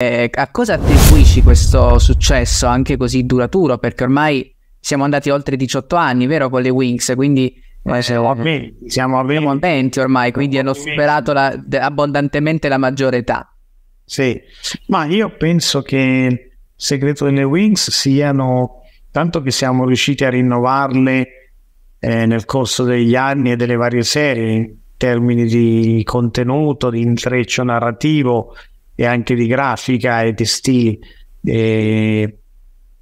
Eh, a cosa attribuisci questo successo anche così duraturo? Perché ormai siamo andati oltre 18 anni, vero, con le Wings, quindi... Eh, eh, siamo, a 20, siamo a 20 ormai, quindi hanno superato la, abbondantemente la maggiore età. Sì, ma io penso che il segreto delle Wings siano tanto che siamo riusciti a rinnovarle eh, nel corso degli anni e delle varie serie in termini di contenuto, di intreccio narrativo, e anche di grafica e di stili, e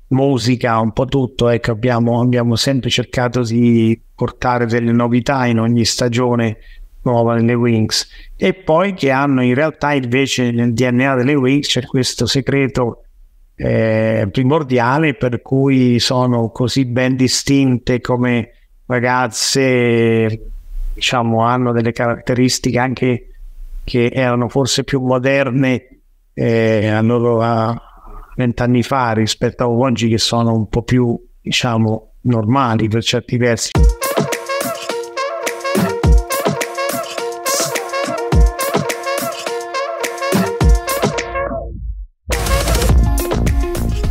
musica, un po' tutto. Ecco, abbiamo, abbiamo sempre cercato di portare delle novità in ogni stagione nuova delle Wings e poi che hanno in realtà invece nel DNA delle Wings c'è questo segreto eh, primordiale per cui sono così ben distinte come ragazze diciamo hanno delle caratteristiche anche che erano forse più moderne eh, allora vent'anni fa rispetto a oggi che sono un po' più diciamo normali per certi versi.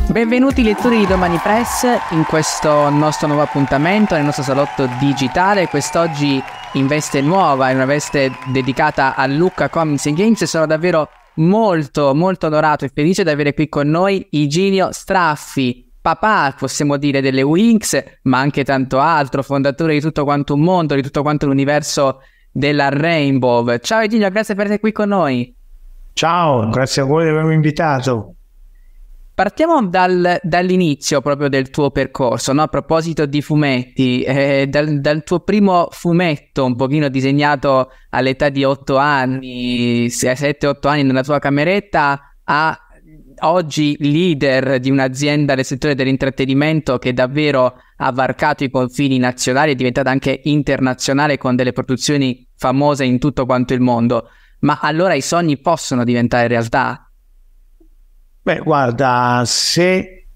Benvenuti lettori di Domani Press in questo nostro nuovo appuntamento nel nostro salotto digitale. Quest'oggi in veste nuova, in una veste dedicata a Lucca Comics Games sono davvero molto molto onorato e felice di avere qui con noi Iginio Straffi, papà possiamo dire delle Winx, ma anche tanto altro, fondatore di tutto quanto un mondo, di tutto quanto l'universo della Rainbow. Ciao Iginio, grazie per essere qui con noi. Ciao, grazie a voi di avermi invitato. Partiamo dal, dall'inizio proprio del tuo percorso, no? a proposito di fumetti, eh, dal, dal, tuo primo fumetto un pochino disegnato all'età di 8 anni, 7-8 anni nella tua cameretta, a oggi leader di un'azienda del settore dell'intrattenimento che davvero ha varcato i confini nazionali, è diventata anche internazionale con delle produzioni famose in tutto quanto il mondo. Ma allora i sogni possono diventare realtà? Beh, guarda, se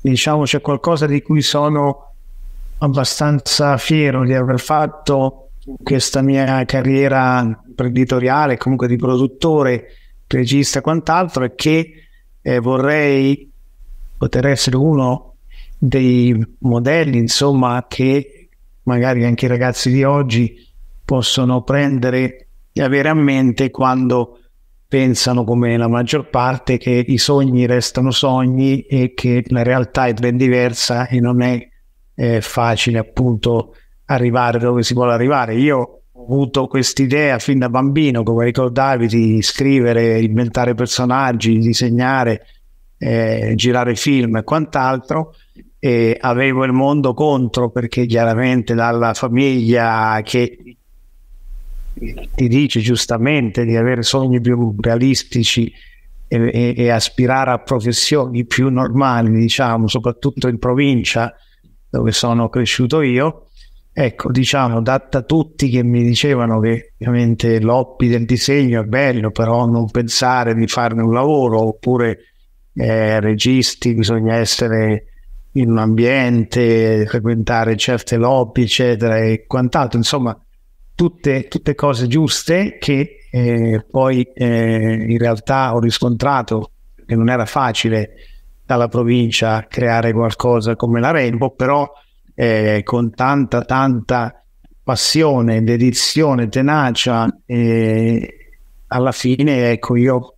diciamo c'è qualcosa di cui sono abbastanza fiero di aver fatto questa mia carriera imprenditoriale, comunque di produttore, regista e quant'altro, è che eh, vorrei poter essere uno dei modelli, insomma, che magari anche i ragazzi di oggi possono prendere e avere a mente quando pensano come la maggior parte che i sogni restano sogni e che la realtà è ben diversa e non è eh, facile appunto arrivare dove si vuole arrivare. Io ho avuto quest'idea fin da bambino, come ricordavi, di scrivere, inventare personaggi, disegnare, eh, girare film e quant'altro. E avevo il mondo contro perché chiaramente dalla famiglia che ti dice giustamente di avere sogni più realistici e, e, e aspirare a professioni più normali, diciamo, soprattutto in provincia dove sono cresciuto io. Ecco, diciamo, da, da, tutti che mi dicevano che ovviamente l'hobby del disegno è bello, però non pensare di farne un lavoro, oppure eh, registi, bisogna essere in un ambiente, frequentare certe lobby, eccetera, e quant'altro. Insomma, tutte, tutte cose giuste che eh, poi eh, in realtà ho riscontrato che non era facile dalla provincia creare qualcosa come la Rainbow, però eh, con tanta tanta passione, dedizione, tenacia, eh, alla fine ecco io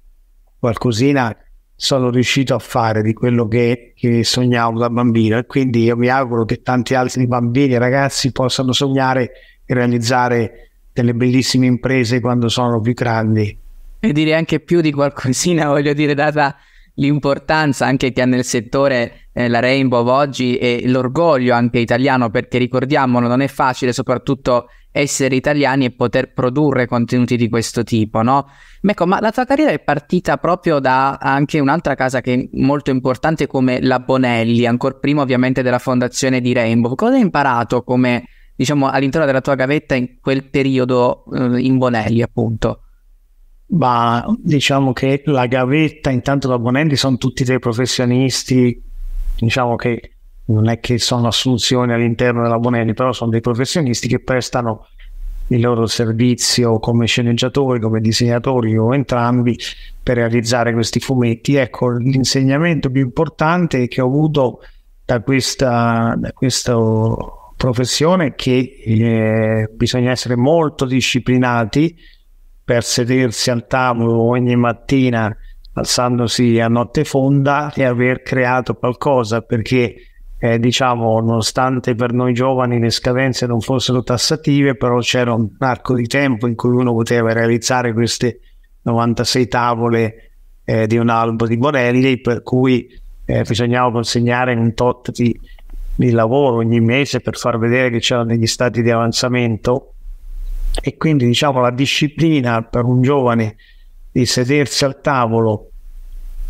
qualcosina sono riuscito a fare di quello che, che, sognavo da bambino e quindi io mi auguro che tanti altri bambini e ragazzi possano sognare realizzare delle bellissime imprese quando sono più grandi. E dire anche più di qualcosina, voglio dire, data l'importanza anche che ha nel settore eh, la Rainbow oggi e l'orgoglio anche italiano, perché ricordiamolo, non è facile soprattutto essere italiani e poter produrre contenuti di questo tipo, no? Ecco, ma la tua carriera è partita proprio da anche un'altra casa che è molto importante come la Bonelli, ancora prima ovviamente della fondazione di Rainbow. Cosa hai imparato come diciamo, all'interno della tua gavetta in quel periodo eh, in Bonelli, appunto? Ma diciamo che la gavetta, intanto da Bonelli, sono tutti dei professionisti, diciamo che non è che sono assunzioni all'interno della Bonelli, però sono dei professionisti che prestano il loro servizio come sceneggiatori, come disegnatori o entrambi per realizzare questi fumetti. Ecco, l'insegnamento più importante che ho avuto da, questa, da questo professione che eh, bisogna essere molto disciplinati per sedersi al tavolo ogni mattina alzandosi a notte fonda e aver creato qualcosa perché eh, diciamo nonostante per noi giovani le scadenze non fossero tassative però c'era un arco di tempo in cui uno poteva realizzare queste 96 tavole eh, di un albo di Borelli per cui eh, bisognava consegnare un tot di di lavoro ogni mese per far vedere che c'erano degli stati di avanzamento e quindi diciamo la disciplina per un giovane di sedersi al tavolo,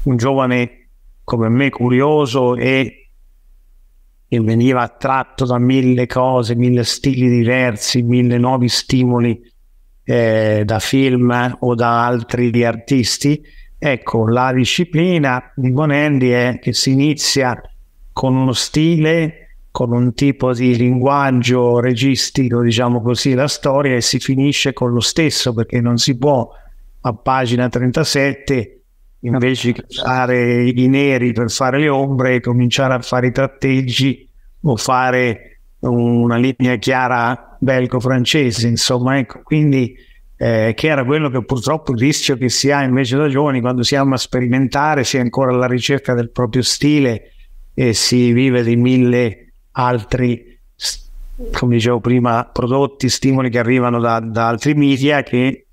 un giovane come me curioso e che veniva attratto da mille cose, mille stili diversi, mille nuovi stimoli eh, da film o da altri artisti. Ecco, la disciplina di Bonelli è che si inizia con uno stile, con un tipo di linguaggio registico, diciamo così, la storia e si finisce con lo stesso perché non si può a pagina 37 invece di fare i neri per fare le ombre e cominciare a fare i tratteggi o fare una linea chiara belgo-francese, insomma, ecco, quindi eh, che era quello che purtroppo il rischio che si ha invece da giovani quando si ama sperimentare, si è ancora alla ricerca del proprio stile e si vive di mille altri, come dicevo prima, prodotti, stimoli che arrivano da, da altri media che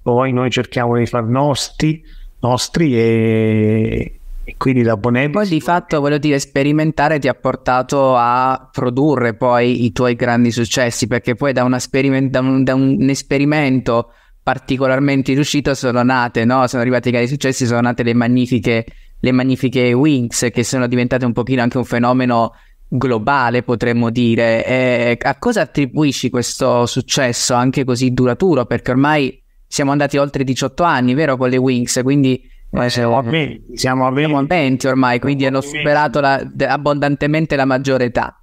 poi noi cerchiamo di far nostri, nostri e, e quindi da Bonetti. Poi di fatto, voglio dire, sperimentare ti ha portato a produrre poi i tuoi grandi successi, perché poi da, speriment- da, un, da un, esperimento particolarmente riuscito sono nate, no? sono arrivati i grandi successi, sono nate le magnifiche le magnifiche Wings che sono diventate un pochino anche un fenomeno globale potremmo dire e a cosa attribuisci questo successo anche così duraturo perché ormai siamo andati oltre 18 anni vero con le Wings quindi eh, siamo, a 20, eh, siamo, a 20. siamo a 20 ormai quindi hanno superato la, abbondantemente la maggiore età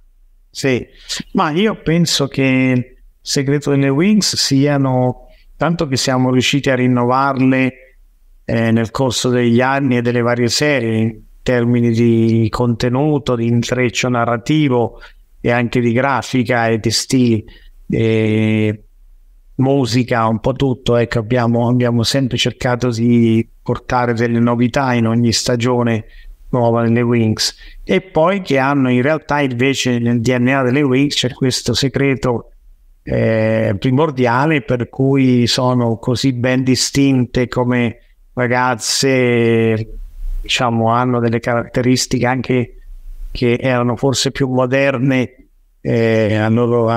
sì, ma io penso che il segreto delle Wings siano tanto che siamo riusciti a rinnovarle eh, nel corso degli anni e delle varie serie in termini di contenuto, di intreccio narrativo e anche di grafica e di stili, e musica, un po' tutto. Ecco, abbiamo, abbiamo sempre cercato di portare delle novità in ogni stagione nuova delle Wings e poi che hanno in realtà invece nel DNA delle Wings c'è questo segreto eh, primordiale per cui sono così ben distinte come ragazze diciamo hanno delle caratteristiche anche che erano forse più moderne eh, loro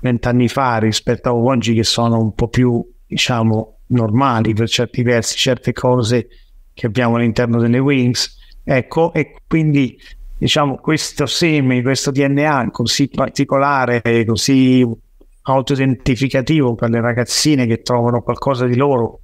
vent'anni fa rispetto a oggi che sono un po' più diciamo normali per certi versi certe cose che abbiamo all'interno delle wings ecco e quindi diciamo questo seme questo DNA così particolare così autoidentificativo per le ragazzine che trovano qualcosa di loro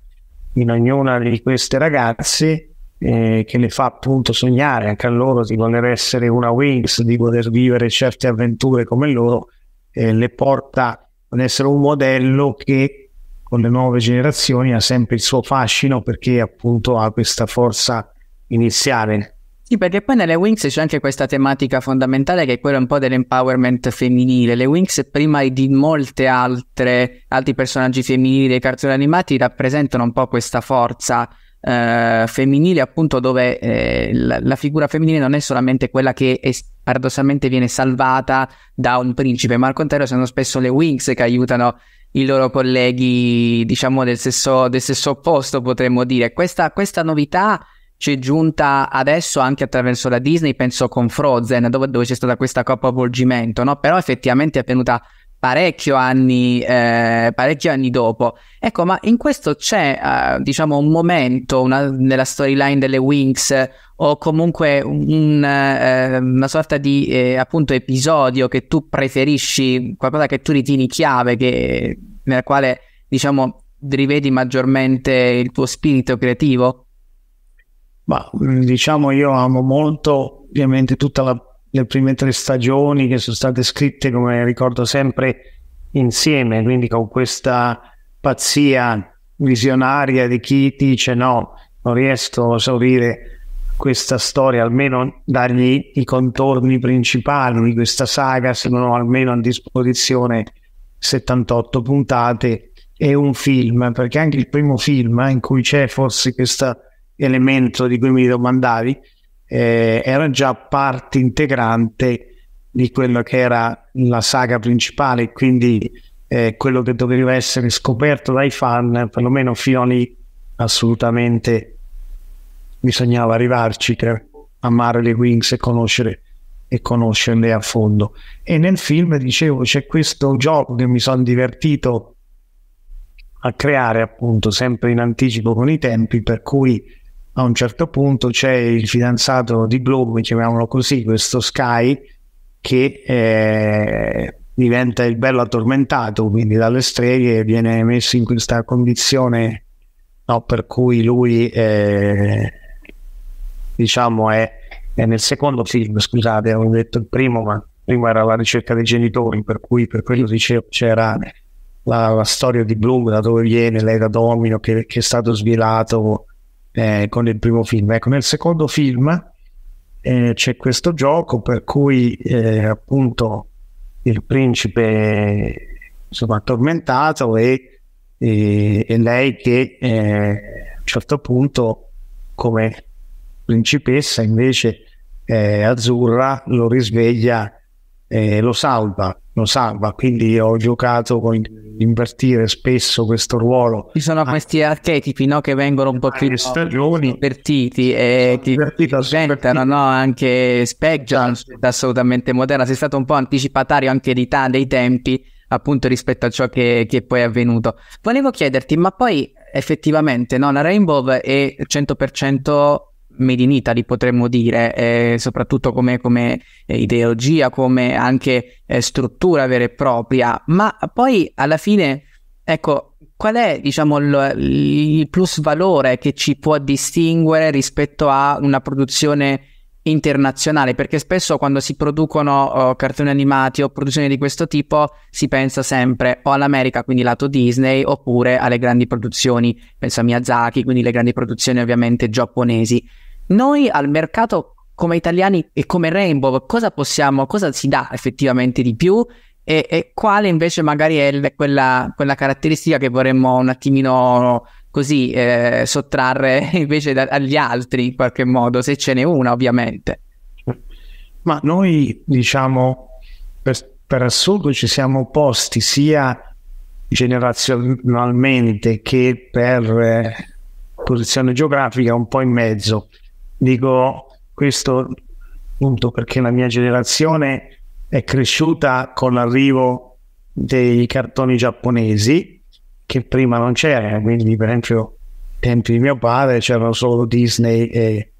in ognuna di queste ragazze eh, che le fa appunto sognare anche a loro di voler essere una Wings, di poter vivere certe avventure come loro, eh, le porta ad essere un modello che con le nuove generazioni ha sempre il suo fascino perché appunto ha questa forza iniziale sì, perché poi nelle Wings c'è anche questa tematica fondamentale che è quella un po' dell'empowerment femminile. Le Wings, prima di molte altre, altri personaggi femminili dei cartoni animati, rappresentano un po' questa forza eh, femminile, appunto dove eh, la, la, figura femminile non è solamente quella che è, paradossalmente viene salvata da un principe, ma al contrario sono spesso le Wings che aiutano i loro colleghi, diciamo, del stesso, del stesso opposto, potremmo dire. Questa, questa novità ci giunta adesso anche attraverso la Disney, penso con Frozen, dove, dove c'è stata questa capovolgimento, no? Però effettivamente è venuta parecchio anni, eh, anni dopo. Ecco, ma in questo c'è, eh, diciamo, un momento una, nella storyline delle Wings o comunque un, eh, una sorta di, eh, appunto, episodio che tu preferisci, qualcosa che tu ritieni chiave, che, nella quale, diciamo, rivedi maggiormente il tuo spirito creativo? Ma diciamo io amo molto ovviamente tutte le prime tre stagioni che sono state scritte, come ricordo sempre, insieme, quindi con questa pazzia visionaria di chi dice no, non riesco a esaurire questa storia, almeno dargli i contorni principali di questa saga, se non ho almeno a disposizione 78 puntate e un film, perché anche il primo film eh, in cui c'è forse questa elemento di cui mi domandavi eh, era già parte integrante di quello che era la saga principale, quindi eh, quello che doveva essere scoperto dai fan, perlomeno fino a lì assolutamente bisognava arrivarci, amare le Wings e conoscere e conoscerle a fondo. E nel film, dicevo, c'è questo gioco che mi sono divertito a creare appunto sempre in anticipo con i tempi, per cui a un certo punto c'è il fidanzato di Globe, chiamiamolo così, questo Sky, che eh, diventa il bello attormentato, quindi dalle streghe viene messo in questa condizione no, per cui lui eh, diciamo è, è, nel secondo film, scusate, avevo detto il primo, ma prima era la ricerca dei genitori, per cui per quello dicevo c'era la, la storia di Bloom, da dove viene, lei da Domino, che, che è stato svelato eh, con il primo film. Ecco, nel secondo film eh, c'è questo gioco per cui eh, appunto il principe insomma tormentato e, e, e, lei che eh, a un certo punto come principessa invece eh, azzurra lo risveglia eh, lo salva, lo salva. Quindi ho giocato con invertire spesso questo ruolo. Ci sono ah, questi archetipi no, che vengono un po' più stagioni, invertiti e che diventano no, anche specchio esatto. assolutamente moderna. Sei stato un po' anticipatario anche di ta- dei tempi appunto rispetto a ciò che, che poi è avvenuto. Volevo chiederti, ma poi effettivamente no, la Rainbow è 100% made in Italy potremmo dire, eh, soprattutto come, come, eh, ideologia, come anche eh, struttura vera e propria, ma poi alla fine, ecco, qual è diciamo, il, il plus valore che ci può distinguere rispetto a una produzione internazionale? Perché spesso quando si producono oh, cartoni animati o produzioni di questo tipo si pensa sempre o all'America, quindi lato Disney, oppure alle grandi produzioni, penso a Miyazaki, quindi le grandi produzioni ovviamente giapponesi. Noi al mercato come italiani e come Rainbow, cosa possiamo, cosa si dà effettivamente di più e, e quale invece magari è quella, quella, caratteristica che vorremmo un attimino così eh, sottrarre invece da, agli altri in qualche modo, se ce n'è una ovviamente. Ma noi diciamo per, per assurdo ci siamo posti sia generazionalmente che per eh, posizione geografica un po' in mezzo Dico questo appunto perché la mia generazione è cresciuta con l'arrivo dei cartoni giapponesi che prima non c'erano, quindi per esempio tempi di mio padre c'erano solo Disney e,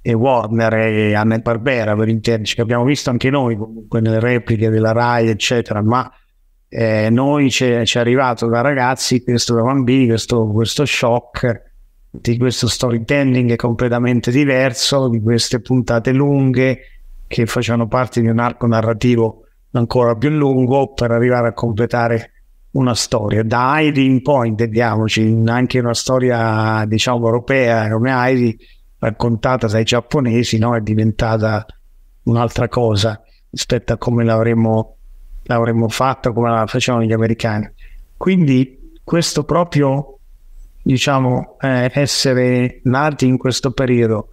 e Warner e Anne Barbera per intenderci, che abbiamo visto anche noi comunque nelle repliche della Rai eccetera, ma eh, noi ci è arrivato da ragazzi questo da bambini questo, questo shock di questo storytelling completamente diverso, di queste puntate lunghe che facevano parte di un arco narrativo ancora più lungo per arrivare a completare una storia. Da Heidi in poi, intendiamoci, anche una storia diciamo europea come Heidi, raccontata dai giapponesi, no? è diventata un'altra cosa rispetto a come l'avremmo, l'avremmo fatta, come la facevano gli americani. Quindi questo proprio diciamo, eh, essere nati in questo periodo.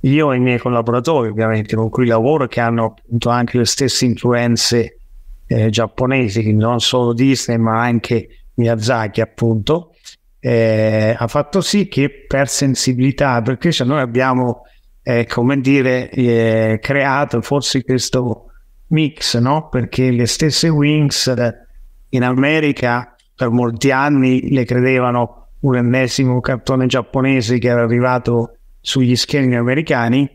Io e i miei collaboratori, ovviamente, con cui lavoro, che hanno appunto anche le stesse influenze eh, giapponesi, non solo Disney, ma anche Miyazaki, appunto, eh, ha fatto sì che per sensibilità, perché cioè, noi abbiamo, eh, come dire, eh, creato forse questo mix, no? Perché le stesse Wings eh, in America per molti anni le credevano un ennesimo cartone giapponese che era arrivato sugli schermi americani,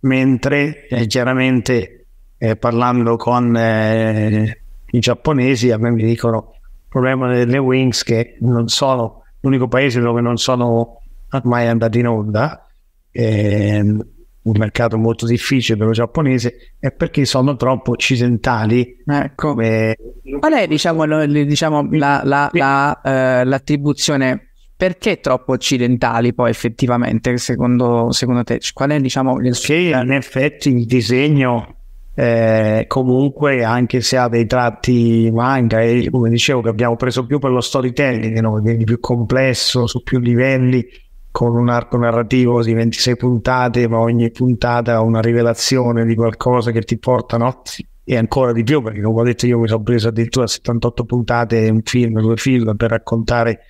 mentre eh, chiaramente eh, parlando con eh, i giapponesi a me mi dicono il problema delle Wings che non sono l'unico paese dove non sono mai andati in onda, ehm, un mercato molto difficile per lo giapponese, è perché sono troppo occidentali. Ecco. Qual è diciamo, diciamo la, la, la, eh, l'attribuzione? Perché troppo occidentali poi effettivamente secondo, secondo te? Qual è diciamo il... Sì, in effetti il disegno eh, comunque anche se ha dei tratti manga e come dicevo che abbiamo preso più per lo storytelling no? quindi più complesso su più livelli con un arco narrativo di 26 puntate ma ogni puntata ha una rivelazione di qualcosa che ti porta no? e ancora di più perché come ho detto io mi sono preso addirittura 78 puntate un film, due film per raccontare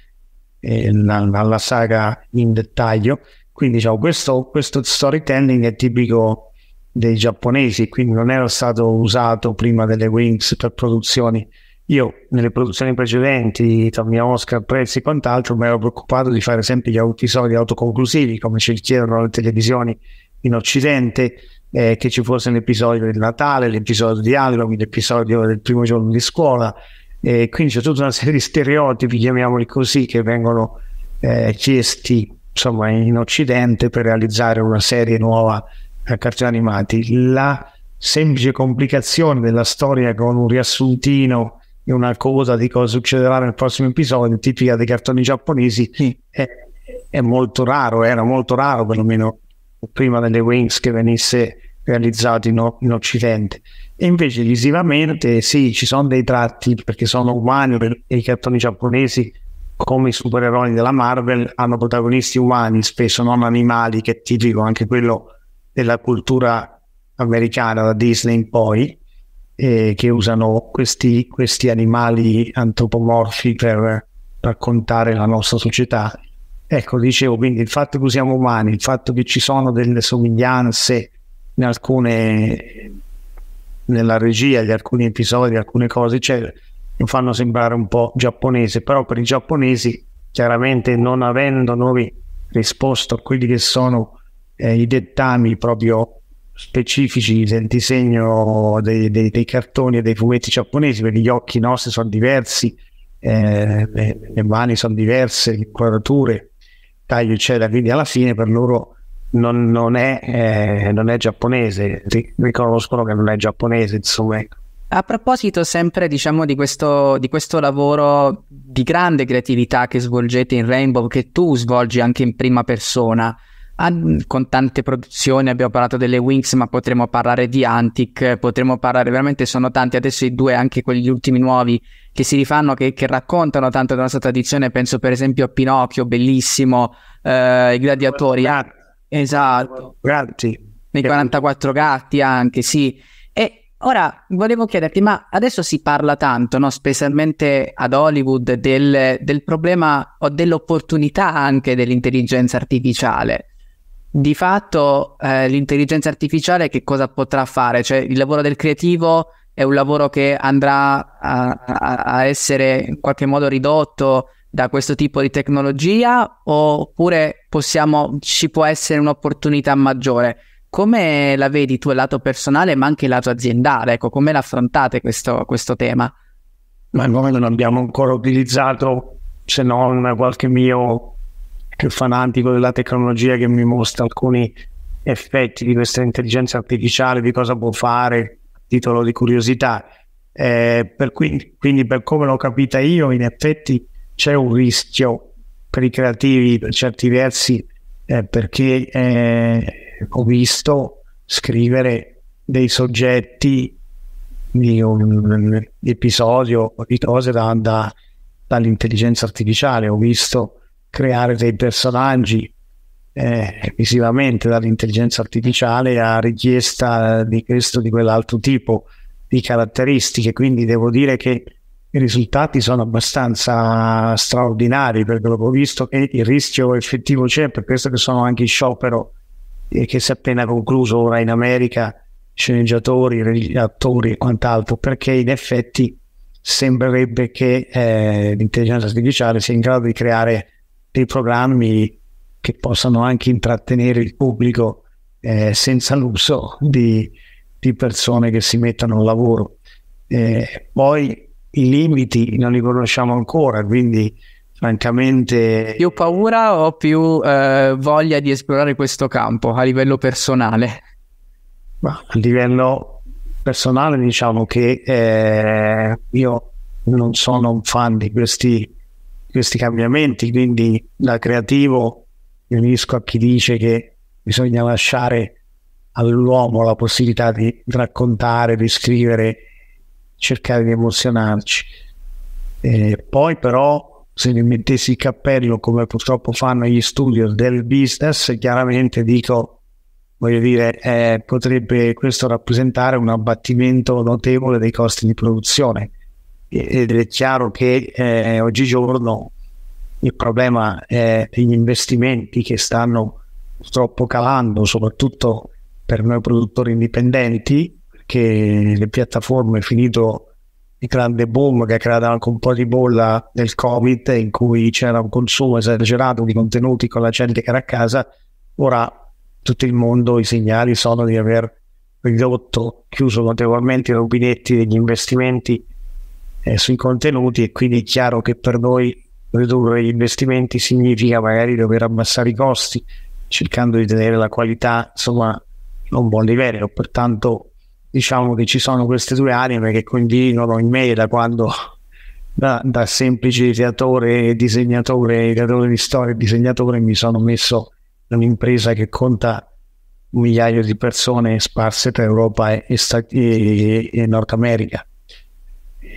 alla saga in dettaglio. Quindi diciamo, questo, questo storytelling è tipico dei giapponesi, quindi non era stato usato prima delle Wings per produzioni. Io nelle produzioni precedenti, Tommy Oscar, Prezzi e quant'altro, mi ero preoccupato di fare sempre gli episodi autoconclusivi, come ci richiedono le televisioni in Occidente, eh, che ci fosse l'episodio del Natale, l'episodio di Halloween, l'episodio del primo giorno di scuola, e quindi c'è tutta una serie di stereotipi, chiamiamoli così, che vengono eh, chiesti insomma, in Occidente per realizzare una serie nuova a cartoni animati. La semplice complicazione della storia con un riassuntino e una cosa di cosa succederà nel prossimo episodio, tipica dei cartoni giapponesi, è, è molto raro, era molto raro perlomeno prima delle Wings che venisse realizzato in, in Occidente. E invece visivamente sì, ci sono dei tratti perché sono umani, perché i cartoni giapponesi come i supereroi della Marvel hanno protagonisti umani, spesso non animali, che è tipico anche quello della cultura americana, da Disney in poi, eh, che usano questi, questi animali antropomorfi per raccontare la nostra società. Ecco, dicevo, quindi il fatto che usiamo umani, il fatto che ci sono delle somiglianze in alcune nella regia di alcuni episodi, alcune cose, cioè, lo fanno sembrare un po' giapponese, però per i giapponesi chiaramente non avendo noi risposto a quelli che sono eh, i dettami proprio specifici del disegno dei, dei, dei cartoni e dei fumetti giapponesi, perché gli occhi nostri sono diversi, eh, le, le mani sono diverse, le quadrature, taglio eccetera, quindi alla fine per loro non, non, è, eh, non è giapponese, riconoscono che non è giapponese, insomma. A proposito sempre diciamo, di, questo, di questo, lavoro di grande creatività che svolgete in Rainbow, che tu svolgi anche in prima persona, con tante produzioni, abbiamo parlato delle Wings, ma potremmo parlare di Antic, potremmo parlare, veramente sono tanti, adesso i due, anche quegli ultimi nuovi, che si rifanno, che, che raccontano tanto della nostra tradizione, penso per esempio a Pinocchio, bellissimo, eh, i gladiatori. Guardate Esatto. Gatti. Nei 44 gatti anche, sì. E ora volevo chiederti, ma adesso si parla tanto, no? specialmente ad Hollywood, del, del problema o dell'opportunità anche dell'intelligenza artificiale. Di fatto eh, l'intelligenza artificiale che cosa potrà fare? Cioè il lavoro del creativo è un lavoro che andrà a, a, a essere in qualche modo ridotto, da questo tipo di tecnologia oppure possiamo, ci può essere un'opportunità maggiore? Come la vedi tu il lato personale ma anche il lato aziendale? Ecco, come l'affrontate questo, questo tema? Ma noi non abbiamo ancora utilizzato se non qualche mio più fanatico della tecnologia che mi mostra alcuni effetti di questa intelligenza artificiale, di cosa può fare, titolo di curiosità. Eh, per cui, quindi per come l'ho capita io, in effetti c'è un rischio per i creativi per certi versi eh, perché eh, ho visto scrivere dei soggetti di un episodio di cose da, da, dall'intelligenza artificiale, ho visto creare dei personaggi eh, visivamente dall'intelligenza artificiale a richiesta di questo di quell'altro tipo di caratteristiche, quindi devo dire che i risultati sono abbastanza straordinari perché l'ho visto e il rischio effettivo c'è, per questo che sono anche in sciopero e che si è appena concluso ora in America, sceneggiatori, attori e quant'altro, perché in effetti sembrerebbe che eh, l'intelligenza artificiale sia in grado di creare dei programmi che possano anche intrattenere il pubblico eh, senza l'uso di, di, persone che si mettono al lavoro. Eh, poi i limiti non li conosciamo ancora, quindi francamente... Più paura o più eh, voglia di esplorare questo campo a livello personale? Ma a livello personale diciamo che eh, io non sono un fan di questi, questi cambiamenti, quindi da creativo mi unisco a chi dice che bisogna lasciare all'uomo la possibilità di raccontare, di scrivere cercare di emozionarci. E poi però se mi mettessi il cappello come purtroppo fanno gli studios del business, chiaramente dico, voglio dire, eh, potrebbe questo rappresentare un abbattimento notevole dei costi di produzione. Ed è chiaro che eh, oggigiorno il problema è gli investimenti che stanno purtroppo calando, soprattutto per noi produttori indipendenti, che le piattaforme, finito il grande boom che ha creato anche un po' di bolla del Covid, in cui c'era un consumo esagerato di contenuti con la gente che era a casa, ora tutto il mondo i segnali sono di aver ridotto, chiuso notevolmente i rubinetti degli investimenti eh, sui contenuti e quindi è chiaro che per noi ridurre gli investimenti significa magari dover abbassare i costi cercando di tenere la qualità insomma a un buon livello pertanto diciamo che ci sono queste due anime che condividono in me da quando da, da semplice creatore e disegnatore, creatore di storia e disegnatore mi sono messo in un'impresa che conta migliaia di persone sparse tra Europa e, e, e Nord America.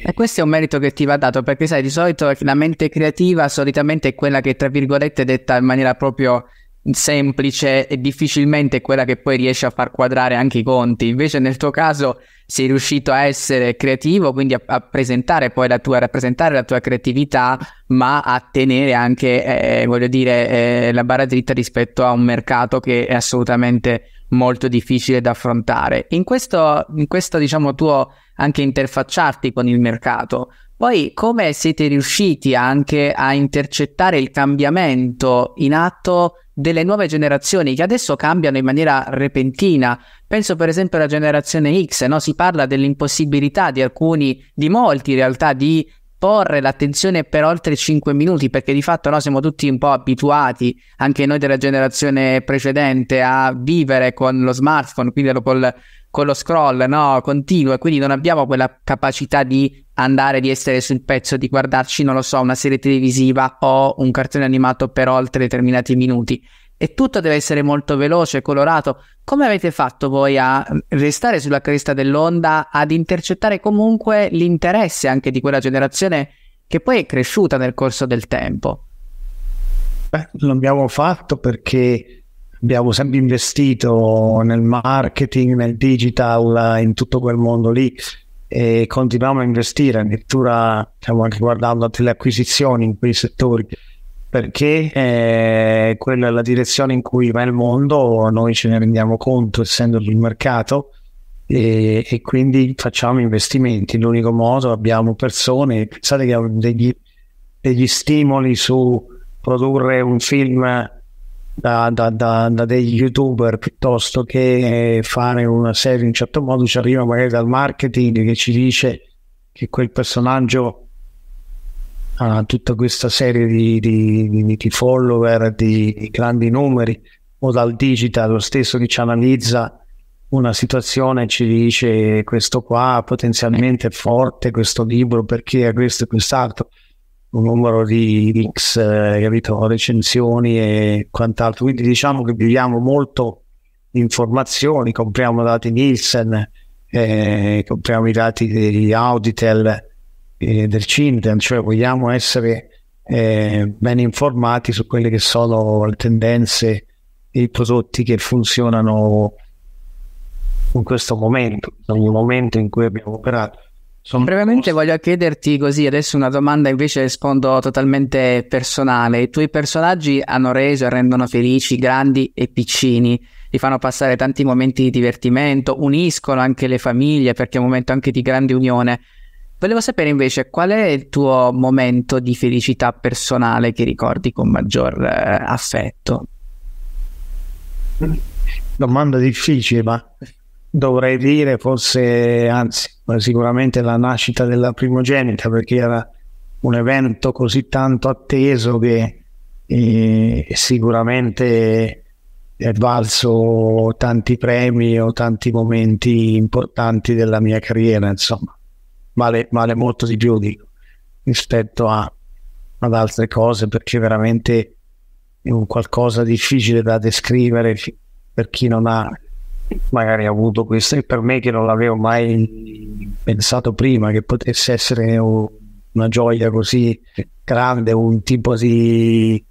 E questo è un merito che ti va dato perché sai di solito la mente creativa solitamente è quella che tra virgolette detta in maniera proprio semplice e difficilmente quella che poi riesce a far quadrare anche i conti. Invece nel tuo caso sei riuscito a essere creativo, quindi a, a presentare poi la tua, rappresentare la tua creatività, ma a tenere anche, eh, voglio dire, eh, la barra dritta rispetto a un mercato che è assolutamente molto difficile da affrontare. In questo, in questo diciamo, tuo anche interfacciarti con il mercato, poi come siete riusciti anche a intercettare il cambiamento in atto delle nuove generazioni che adesso cambiano in maniera repentina? Penso per esempio alla generazione X, no? si parla dell'impossibilità di alcuni, di molti in realtà, di porre l'attenzione per oltre 5 minuti, perché di fatto no, siamo tutti un po' abituati, anche noi della generazione precedente, a vivere con lo smartphone, quindi col, con lo scroll no, continuo, e quindi non abbiamo quella capacità di andare, di essere sul pezzo, di guardarci, non lo so, una serie televisiva o un cartone animato per oltre determinati minuti e tutto deve essere molto veloce, colorato. Come avete fatto voi a restare sulla cresta dell'onda, ad intercettare comunque l'interesse anche di quella generazione che poi è cresciuta nel corso del tempo? Beh, l'abbiamo fatto perché abbiamo sempre investito nel marketing, nel digital, in tutto quel mondo lì e continuiamo a investire, addirittura stiamo anche guardando altre acquisizioni in quei settori perché eh, quella è la direzione in cui va il mondo, noi ce ne rendiamo conto essendo il mercato e, e, quindi facciamo investimenti. L'unico modo, abbiamo persone, pensate che abbiamo degli, degli stimoli su produrre un film da, da, da, da, degli youtuber piuttosto che eh, fare una serie in un certo modo ci arriva magari dal marketing che ci dice che quel personaggio ha tutta questa serie di, di, di follower, di grandi numeri, o dal digital, lo stesso che ci analizza una situazione ci dice questo qua potenzialmente è forte, questo libro perché è questo e quest'altro, un numero di X eh, capito, recensioni e quant'altro. Quindi diciamo che viviamo molto informazioni, compriamo dati Nielsen, eh, compriamo i dati di Auditel, eh, del Cinten, cioè vogliamo essere eh, ben informati su quelle che sono le tendenze e i prodotti che funzionano in questo momento, nel momento in cui abbiamo operato. Sono Brevemente post... voglio chiederti così adesso una domanda invece rispondo totalmente personale. I tuoi personaggi hanno reso e rendono felici grandi e piccini, li fanno passare tanti momenti di divertimento, uniscono anche le famiglie perché è un momento anche di grande unione. Volevo sapere invece qual è il tuo momento di felicità personale che ricordi con maggior eh, affetto? Domanda difficile, ma dovrei dire forse, anzi, sicuramente la nascita della primogenita, perché era un evento così tanto atteso che eh, sicuramente è valso tanti premi o tanti momenti importanti della mia carriera, insomma vale, vale molto di più di, rispetto a, ad altre cose perché veramente è un qualcosa difficile da descrivere per chi non ha magari avuto questo e per me che non l'avevo mai pensato prima che potesse essere una gioia così grande un tipo di,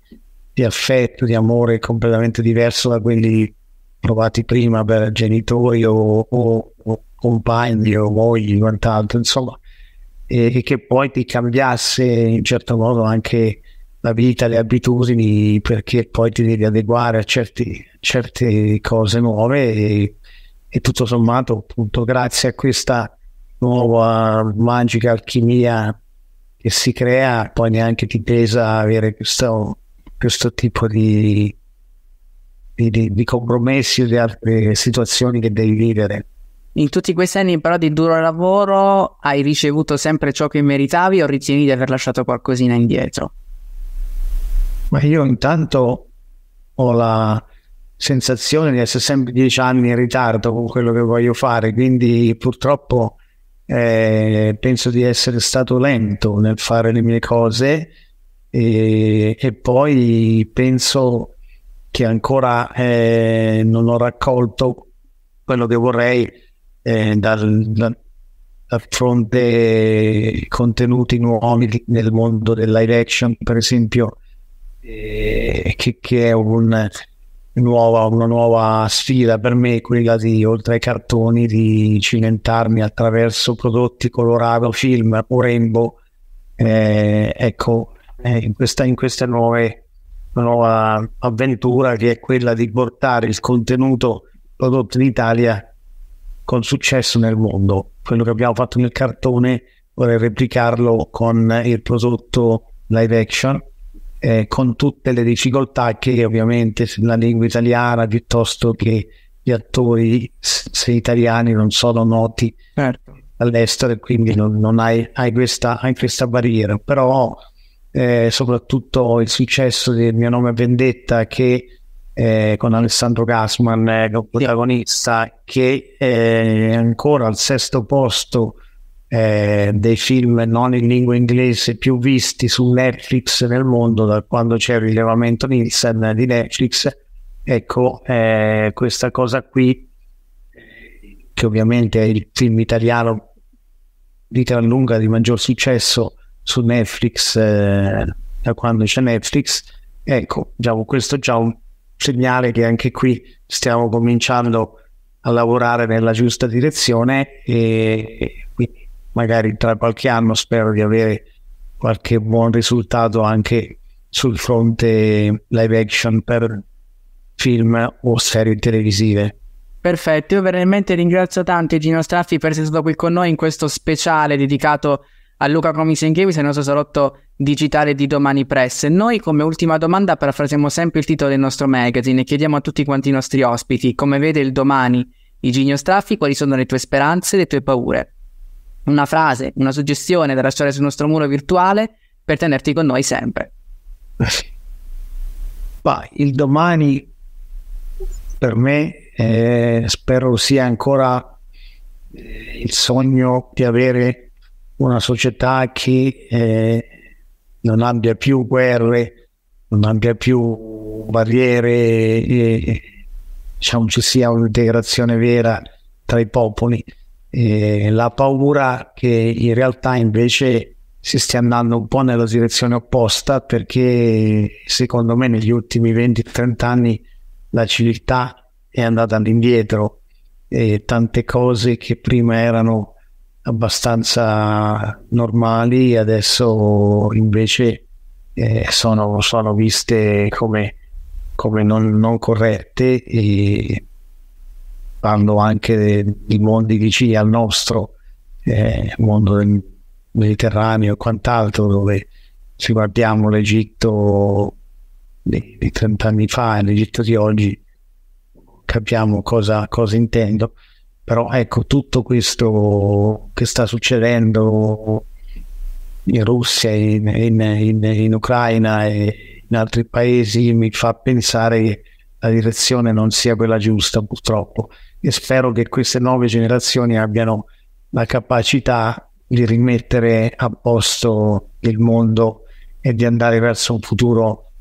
di affetto di amore completamente diverso da quelli provati prima per genitori o, o, o compagni o mogli quant'altro, insomma, e, e, che poi ti cambiasse in certo modo anche la vita, le abitudini, perché poi ti devi adeguare a certi, certe cose nuove e, e tutto sommato, appunto, grazie a questa nuova magica alchimia che si crea, poi neanche ti pesa avere questo, questo tipo di, di, di compromessi o di altre situazioni che devi vivere. In tutti questi anni però di duro lavoro hai ricevuto sempre ciò che meritavi o ritieni di aver lasciato qualcosina indietro? Ma io intanto ho la sensazione di essere sempre dieci anni in ritardo con quello che voglio fare, quindi purtroppo eh, penso di essere stato lento nel fare le mie cose e, e poi penso che ancora eh, non ho raccolto quello che vorrei eh, dal, dal fronte contenuti nuovi nel mondo dell'air action, per esempio, eh, che, che, è un, nuova, una nuova sfida per me, quella di, oltre ai cartoni, di cimentarmi attraverso prodotti colorati, film o rainbow. Eh, ecco, eh, in, questa, in questa nuove, nuova avventura che è quella di portare il contenuto prodotto in Italia con successo nel mondo. Quello che abbiamo fatto nel cartone vorrei replicarlo con il prodotto live action, eh, con tutte le difficoltà che ovviamente la lingua italiana piuttosto che gli attori se italiani non sono noti certo. all'estero e quindi non, non hai, hai, questa, hai, questa, barriera però eh, soprattutto il successo del mio nome vendetta che eh, con Alessandro Gassman, eh, protagonista, che è ancora al sesto posto eh, dei film non in lingua inglese più visti su Netflix nel mondo da quando c'è il rilevamento Nielsen di Netflix. Ecco, eh, questa cosa qui, che ovviamente è il film italiano di gran lunga di maggior successo su Netflix eh, da quando c'è Netflix, ecco, diciamo, questo già un segnale che anche qui stiamo cominciando a lavorare nella giusta direzione e quindi magari tra qualche anno spero di avere qualche buon risultato anche sul fronte live action per film o serie televisive. Perfetto, io veramente ringrazio tanto Gino Straffi per essere stato qui con noi in questo speciale dedicato a a Luca Comics and Games e nostro salotto digitale di Domani Press. Noi come ultima domanda parafrasiamo sempre il titolo del nostro magazine e chiediamo a tutti quanti i nostri ospiti come vede il domani Iginio Straffi, quali sono le tue speranze e le tue paure. Una frase, una suggestione da lasciare sul nostro muro virtuale per tenerti con noi sempre. Bah, il domani per me eh, spero sia ancora eh, il sogno di avere una società che eh, non abbia più guerre, non abbia più barriere, e, diciamo ci sia un'integrazione vera tra i popoli. E la paura che in realtà invece si stia andando un po' nella direzione opposta perché secondo me negli ultimi 20-30 anni la civiltà è andata all'indietro e tante cose che prima erano abbastanza normali, adesso invece eh, sono, sono, viste come, come non, non, corrette e parlo anche di mondi vicini al nostro, eh, mondo del Mediterraneo e quant'altro, dove se guardiamo l'Egitto di, di 30 anni fa e l'Egitto di oggi capiamo cosa, cosa intendo. Però ecco, tutto questo che sta succedendo in Russia, in, in, in, in Ucraina e in altri paesi mi fa pensare che la direzione non sia quella giusta purtroppo e spero che queste nuove generazioni abbiano la capacità di rimettere a posto il mondo e di andare verso un futuro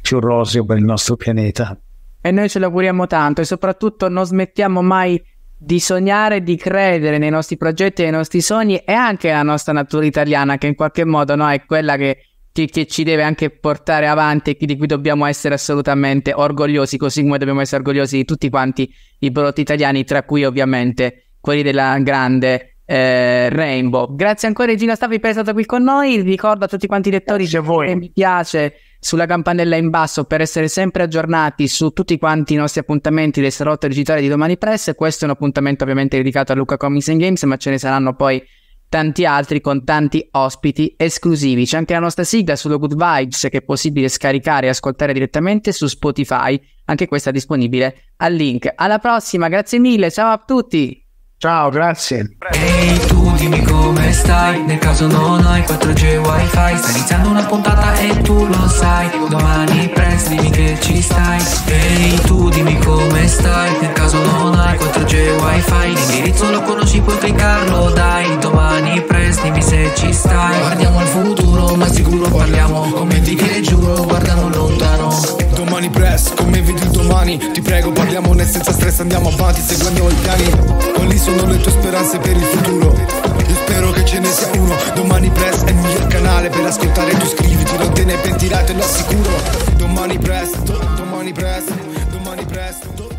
più roseo per il nostro pianeta. E noi ce l'auguriamo tanto e soprattutto non smettiamo mai di sognare, di credere nei nostri progetti e nei nostri sogni è anche la nostra natura italiana che in qualche modo no, è quella che, che, che, ci deve anche portare avanti e di cui dobbiamo essere assolutamente orgogliosi, così come dobbiamo essere orgogliosi di tutti quanti i prodotti italiani, tra cui ovviamente quelli della grande eh, Rainbow. Grazie ancora Regina Stavi per essere stata qui con noi, ricordo a tutti quanti i lettori che mi piace sulla campanella in basso per essere sempre aggiornati su tutti quanti i nostri appuntamenti del salotto digitale di domani press. Questo è un appuntamento ovviamente dedicato a Luca Comics and Games, ma ce ne saranno poi tanti altri con tanti ospiti esclusivi. C'è anche la nostra sigla sullo Good Vibes che è possibile scaricare e ascoltare direttamente su Spotify. Anche questa è disponibile al link. Alla prossima, grazie mille, ciao a tutti! Ciao, grazie. Ehi, tu dimmi come stai, nel caso non hai 4G wifi, sta iniziando una puntata e tu lo sai, domani presto dimmi che ci stai. Ehi, tu dimmi come stai, nel caso non hai 4G wifi, l'indirizzo lo conosci, puoi cliccarlo, dai, domani presto dimmi se ci stai. Guardiamo al futuro, ma sicuro parliamo, commenti che giuro, guardano lontano domani presto, come vedi il domani Ti prego parliamo, parliamone senza stress, andiamo avanti, seguiamo i piani Con sono le tue speranze per il futuro Io spero che ce ne sia uno Domani press è il miglior canale per ascoltare Tu scriviti, non te ne pentirai, te lo assicuro Domani presto, domani presto, domani presto